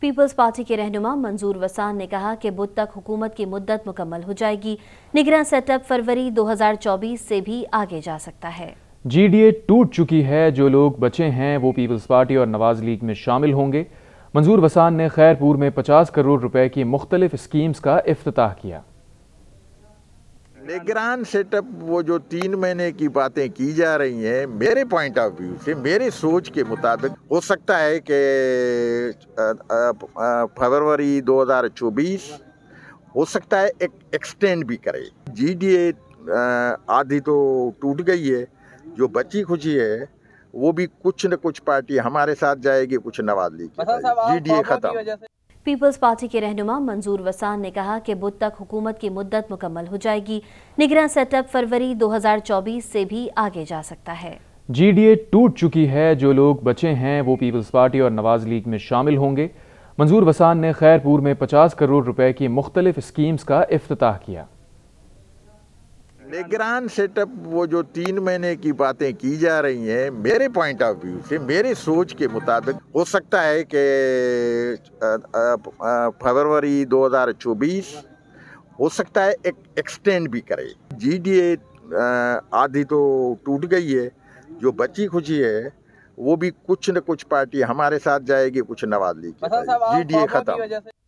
peoples party के रहनुमा मंजूर वसान ने कहा कि बुध तक हुकूमत की मुद्दत मुकम्मल हो जाएगी निगरान सेटअप फरवरी 2024 से भी आगे जा सकता है जीडीए टूट चुकी है जो लोग बचे हैं वो पीपल्स पार्टी और नवाज लीग में शामिल होंगे मंजूर वसान ने खैरपुर में 50 करोड़ रुपए की मुख्तलिफ स्कीम्स का अफ्ताह किया निगरान सेटअप वो जो तीन महीने की बातें की जा रही हैं मेरे पॉइंट ऑफ व्यू से मेरे सोच के मुताबिक हो सकता है कि फरवरी 2024 हो सकता है एक एक्सटेंड भी करे जीडीए आधी तो टूट गई है जो बची खुची है वो भी कुछ न कुछ पार्टी हमारे साथ जाएगी कुछ नवाज लीजिए जी डी ए खत्म पीपल्स पार्टी के रहनुमा मंजूर वसान ने कहा कि बुध तक हुकूमत की मुद्दत मुकम्मल हो जाएगी निगरा सेटअप फरवरी 2024 से भी आगे जा सकता है जीडीए टूट चुकी है जो लोग बचे हैं वो पीपल्स पार्टी और नवाज लीग में शामिल होंगे मंजूर वसान ने खैरपुर में 50 करोड़ रुपए की मुख्तलिफ स्कीम्स का अफ्ताह किया निगरान सेटअप वो जो तीन महीने की बातें की जा रही हैं मेरे पॉइंट ऑफ व्यू से मेरे सोच के मुताबिक हो सकता है कि फरवरी 2024 हो सकता है एक एक्सटेंड भी करे जीडीए आधी तो टूट गई है जो बची खुची है वो भी कुछ न कुछ पार्टी हमारे साथ जाएगी कुछ Nawaz league G D A खत्म